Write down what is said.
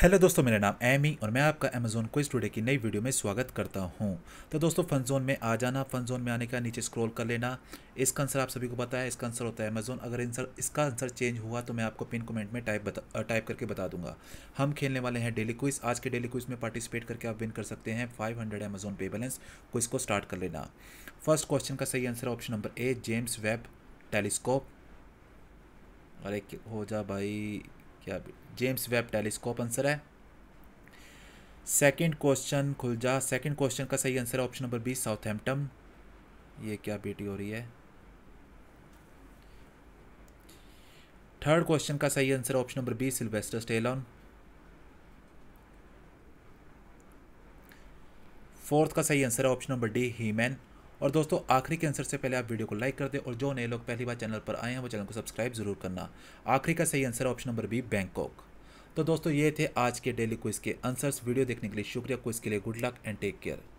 hello दोस्तों मेरा नाम एमी और मैं आपका अमेजोन क्विज टुडे की नई वीडियो में स्वागत करता हूं तो दोस्तों फन जोन में आ जाना फन जोन में आने का नीचे स्क्रॉल कर लेना इसका आंसर आप सभी को पता है इसका आंसर होता है अमेजोन अगर आंसर इसका आंसर चेंज हुआ तो मैं आपको पिन कमेंट में टाइप बता टाइप करके बता दूंगा हम खेलने वाले हैं डेली क्विज आज के डेली क्विज में पार्टिसिपेट करके आप विन कर सकते हैं five hundred Amazon pay balance quiz को स्टार्ट कर लेना फर्स्ट क्वेश्चन का सही answer option number A James Webb telescope अरे हो जा भाई क्या जेम्स वेब टेलीस्कोप आंसर है सेकंड क्वेश्चन खुलजा सेकंड क्वेश्चन का सही आंसर है ऑप्शन नंबर बी साउथहैम्पटन ये क्या बेटी हो रही है थर्ड क्वेश्चन का सही answer option number B Sylvester Stallone fourth का सही आंसर है ऑप्शन नंबर डी हीमैन और दोस्तों आखिरी के आंसर से पहले आप वीडियो को लाइक कर दें और जो नए लोग पहली बार चैनल पर आए हैं वो चैनल को सब्सक्राइब जरूर करना आखिरी का सही answer option number B Bangkok तो दोस्तों ये थे आज के डेली क्विज के आंसर्स वीडियो देखने के लिए शुक्रिया क्विज के लिए good luck and take care